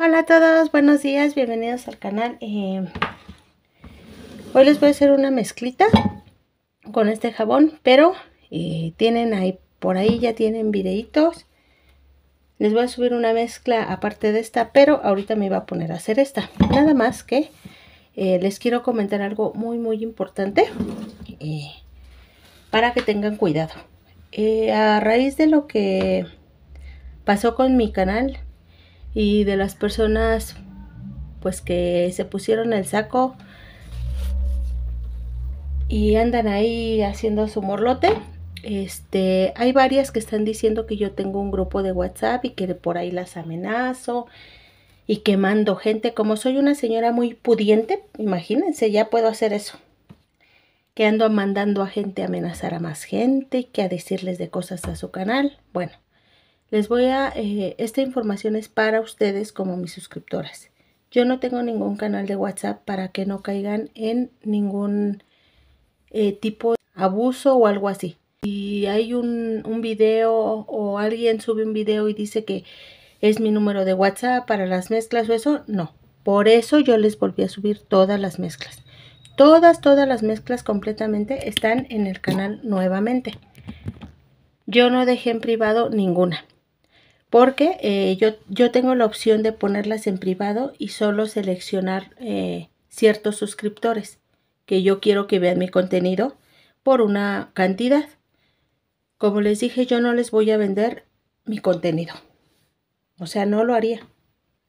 Hola a todos, buenos días, bienvenidos al canal. Eh, hoy les voy a hacer una mezclita con este jabón, pero eh, tienen ahí, por ahí ya tienen videitos. Les voy a subir una mezcla aparte de esta, pero ahorita me iba a poner a hacer esta. Nada más que eh, les quiero comentar algo muy muy importante para que tengan cuidado. a raíz de lo que pasó con mi canal, y de las personas pues que se pusieron el saco y andan ahí haciendo su morlote. Este, hay varias que están diciendo que yo tengo un grupo de WhatsApp y que por ahí las amenazo y que mando gente. Como soy una señora muy pudiente, imagínense, ya puedo hacer eso. Que ando mandando a gente a amenazar a más gente, que a decirles de cosas a su canal. Bueno, les voy a, eh, esta información es para ustedes como mis suscriptoras. Yo no tengo ningún canal de WhatsApp para que no caigan en ningún eh, tipo de abuso o algo así. Si hay un, un video o alguien sube un video y dice que es mi número de WhatsApp para las mezclas o eso, no. Por eso yo les volví a subir todas las mezclas. Todas, todas las mezclas completamente están en el canal nuevamente. Yo no dejé en privado ninguna porque eh, yo, yo, tengo la opción de ponerlas en privado y solo seleccionar eh, ciertos suscriptores que yo quiero que vean mi contenido por una cantidad. Como les dije, yo no les voy a vender mi contenido. O sea, no lo haría.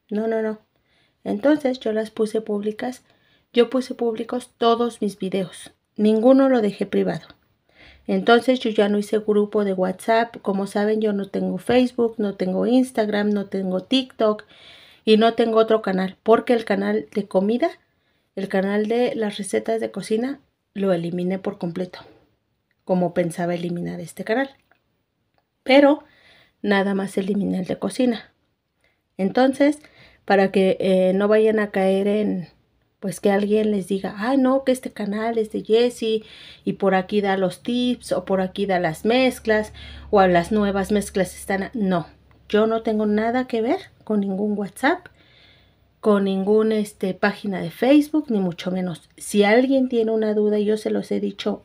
No, no, no. Entonces yo las puse públicas. Yo puse públicos todos mis videos. Ninguno lo dejé privado. Entonces yo ya no hice grupo de WhatsApp. Como saben, yo no tengo Facebook, no tengo Instagram, no tengo TikTok y no tengo otro canal porque el canal de comida, el canal de las recetas de cocina, lo eliminé por completo, como pensaba eliminar este canal. Pero nada más eliminé el de cocina. Entonces, para que eh, no vayan a caer en pues que alguien les diga, ay no, que este canal es de Jesse y por aquí da los tips o por aquí da las mezclas o a las nuevas mezclas están... No, yo no tengo nada que ver con ningún WhatsApp, con ninguna este, página de Facebook, ni mucho menos. Si alguien tiene una duda, yo se los he dicho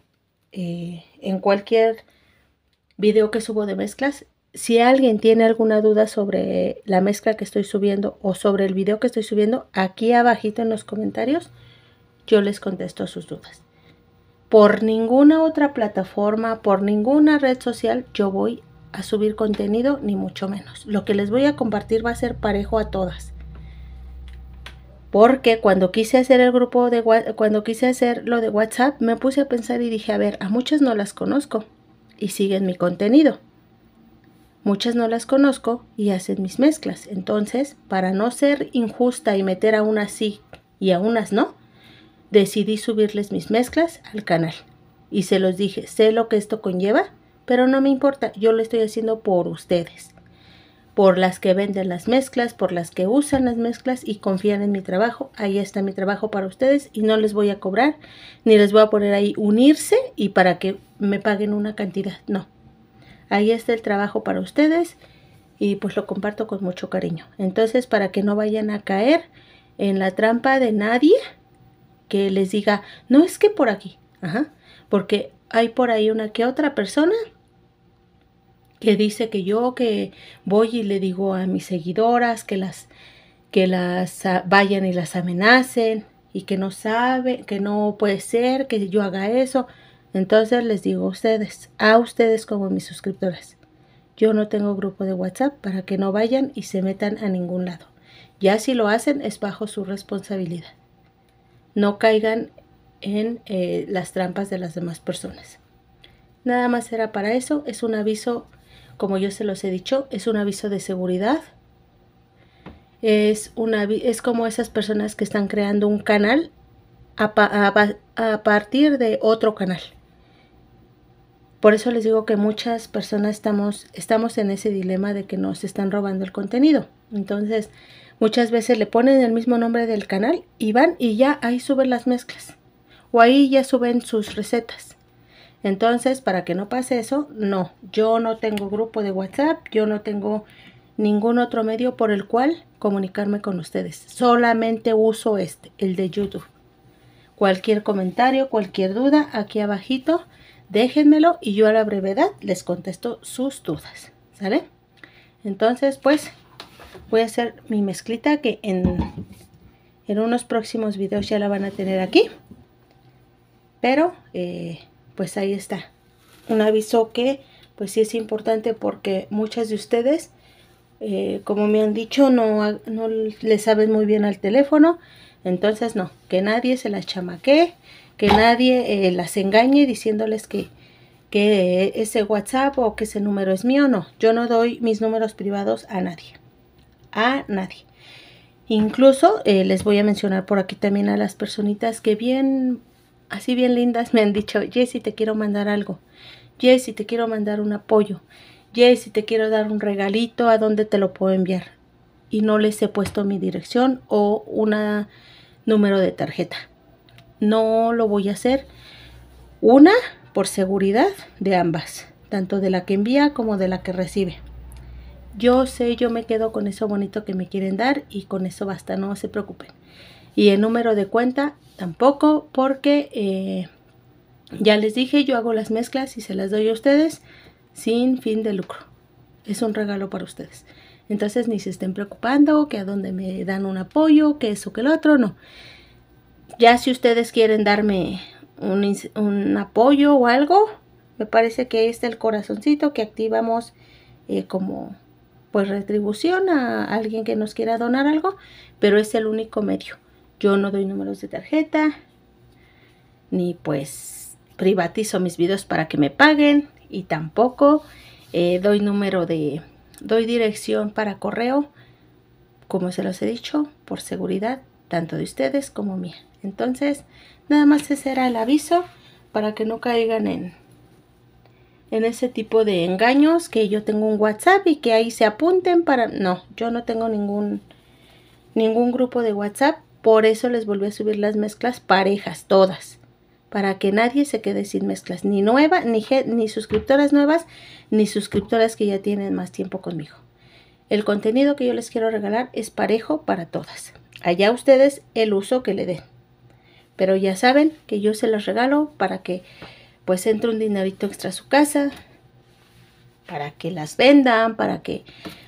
eh, en cualquier video que subo de mezclas, si alguien tiene alguna duda sobre la mezcla que estoy subiendo o sobre el video que estoy subiendo, aquí abajito en los comentarios yo les contesto sus dudas. Por ninguna otra plataforma, por ninguna red social yo voy a subir contenido, ni mucho menos. Lo que les voy a compartir va a ser parejo a todas. Porque cuando quise hacer el grupo de cuando quise hacer lo de WhatsApp, me puse a pensar y dije, a ver, a muchas no las conozco y siguen mi contenido. Muchas no las conozco y hacen mis mezclas. Entonces, para no ser injusta y meter a unas sí y a unas no, decidí subirles mis mezclas al canal. Y se los dije, sé lo que esto conlleva, pero no me importa, yo lo estoy haciendo por ustedes. Por las que venden las mezclas, por las que usan las mezclas y confían en mi trabajo. Ahí está mi trabajo para ustedes y no les voy a cobrar, ni les voy a poner ahí unirse y para que me paguen una cantidad. No, Ahí está el trabajo para ustedes y pues lo comparto con mucho cariño. Entonces, para que no vayan a caer en la trampa de nadie que les diga, no es que por aquí, Ajá. porque hay por ahí una que otra persona que dice que yo que voy y le digo a mis seguidoras que las que las ah, vayan y las amenacen y que no sabe, que no puede ser que yo haga eso. Entonces les digo a ustedes, a ustedes como mis suscriptoras, yo no tengo grupo de WhatsApp para que no vayan y se metan a ningún lado. Ya si lo hacen es bajo su responsabilidad. No caigan en eh, las trampas de las demás personas. Nada más era para eso, es un aviso, como yo se los he dicho, es un aviso de seguridad. Es, una, es como esas personas que están creando un canal a partir de otro canal. Por eso les digo que muchas personas estamos, estamos en ese dilema de que nos están robando el contenido. Entonces, muchas veces le ponen el mismo nombre del canal y van y ya ahí suben las mezclas. O ahí ya suben sus recetas. Entonces, para que no pase eso, no, yo no tengo grupo de WhatsApp, yo no tengo ningún otro medio por el cual comunicarme con ustedes. Solamente uso este, el de YouTube. Cualquier comentario, cualquier duda, aquí abajito déjenmelo y yo a la brevedad les contesto sus dudas, ¿sale? Entonces, pues, voy a hacer mi mezclita que en, en unos próximos videos ya la van a tener aquí. Pero, eh, pues ahí está. Un aviso que, pues sí es importante porque muchas de ustedes, eh, como me han dicho, no, no le saben muy bien al teléfono. Entonces, no, que nadie se las chamaquee que nadie eh, las engañe diciéndoles que, ese WhatsApp o que ese número es mío. No, yo no doy mis números privados a nadie. A nadie. Incluso eh, les voy a mencionar por aquí también a las personitas que bien, así bien lindas me han dicho, Jessy, te quiero mandar algo. Jessy, te quiero mandar un apoyo. Jessy, te quiero dar un regalito, ¿a dónde te lo puedo enviar? Y no les he puesto mi dirección o un número de tarjeta no lo voy a hacer. Una por seguridad de ambas, tanto de la que envía como de la que recibe. Yo sé, yo me quedo con eso bonito que me quieren dar y con eso basta, no se preocupen. Y el número de cuenta tampoco porque eh, ya les dije, yo hago las mezclas y se las doy a ustedes sin fin de lucro. Es un regalo para ustedes. Entonces ni se estén preocupando que a dónde me dan un apoyo, que eso, que el otro, no. Ya si ustedes quieren darme un, apoyo o algo, me parece que este el corazoncito que activamos eh, como pues retribución a alguien que nos quiera donar algo, pero es el único medio. Yo no doy números de tarjeta, ni pues privatizo mis videos para que me paguen y tampoco eh, doy número de, doy dirección para correo, como se los he dicho, por seguridad tanto de ustedes como mía. Entonces, nada más ese era el aviso para que no caigan en, en ese tipo de engaños que yo tengo un WhatsApp y que ahí se apunten para... No, yo no tengo ningún, ningún grupo de WhatsApp, por eso les volví a subir las mezclas parejas, todas, para que nadie se quede sin mezclas, ni nueva, ni, ni suscriptoras nuevas, ni suscriptoras que ya tienen más tiempo conmigo. El contenido que yo les quiero regalar es parejo para todas. Allá ustedes el uso que le den. Pero ya saben que yo se los regalo para que pues entre un dinarito extra a su casa, para que las vendan, para que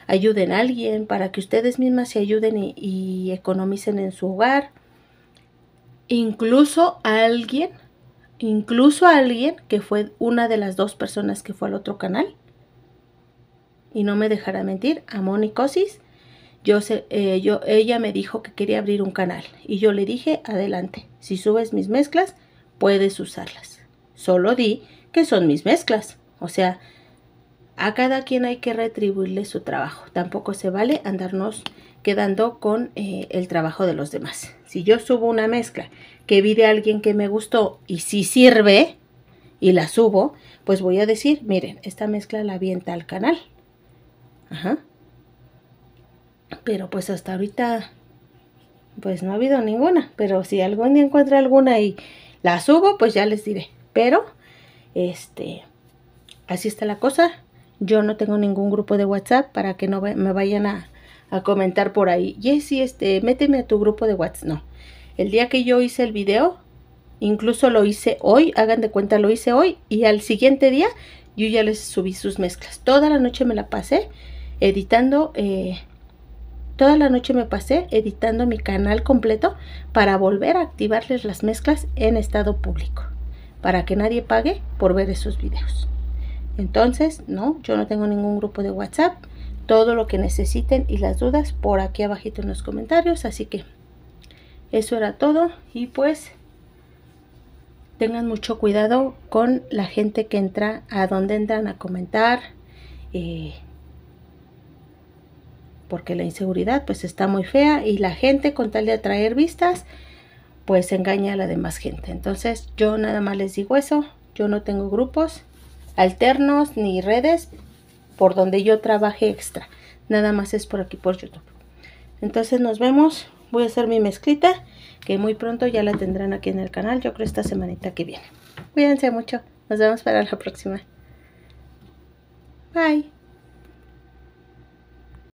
ayuden a alguien, para que ustedes mismas se ayuden y, economicen en su hogar. Incluso a alguien, incluso a alguien que fue una de las dos personas que fue al otro canal, y no me dejará mentir, a Monicosis yo sé, eh, yo, ella me dijo que quería abrir un canal y yo le dije, adelante, si subes mis mezclas, puedes usarlas. Solo di que son mis mezclas. O sea, a cada quien hay que retribuirle su trabajo. Tampoco se vale andarnos quedando con eh, el trabajo de los demás. Si yo subo una mezcla que vi de alguien que me gustó y si sirve y la subo, pues voy a decir, miren, esta mezcla la avienta al canal. Ajá. Pero pues hasta ahorita, pues no ha habido ninguna. Pero si algún día encuentro alguna y la subo, pues ya les diré. Pero, este, así está la cosa. Yo no tengo ningún grupo de WhatsApp para que no me vayan a, comentar por ahí. Jessy, este, méteme a tu grupo de WhatsApp. No. El día que yo hice el video, incluso lo hice hoy, hagan de cuenta lo hice hoy y al siguiente día yo ya les subí sus mezclas. Toda la noche me la pasé editando eh, Toda la noche me pasé editando mi canal completo para volver a activarles las mezclas en estado público, para que nadie pague por ver esos videos. Entonces, no, yo no tengo ningún grupo de WhatsApp. Todo lo que necesiten y las dudas por aquí abajito en los comentarios. Así que eso era todo y pues tengan mucho cuidado con la gente que entra, a dónde entran a comentar. Eh, porque la inseguridad pues está muy fea y la gente con tal de atraer vistas pues engaña a la demás gente. Entonces yo nada más les digo eso, yo no tengo grupos alternos ni redes por donde yo trabaje extra, nada más es por aquí por YouTube. Entonces nos vemos, voy a hacer mi mezclita que muy pronto ya la tendrán aquí en el canal, yo creo esta semanita que viene. Cuídense mucho, nos vemos para la próxima. Bye.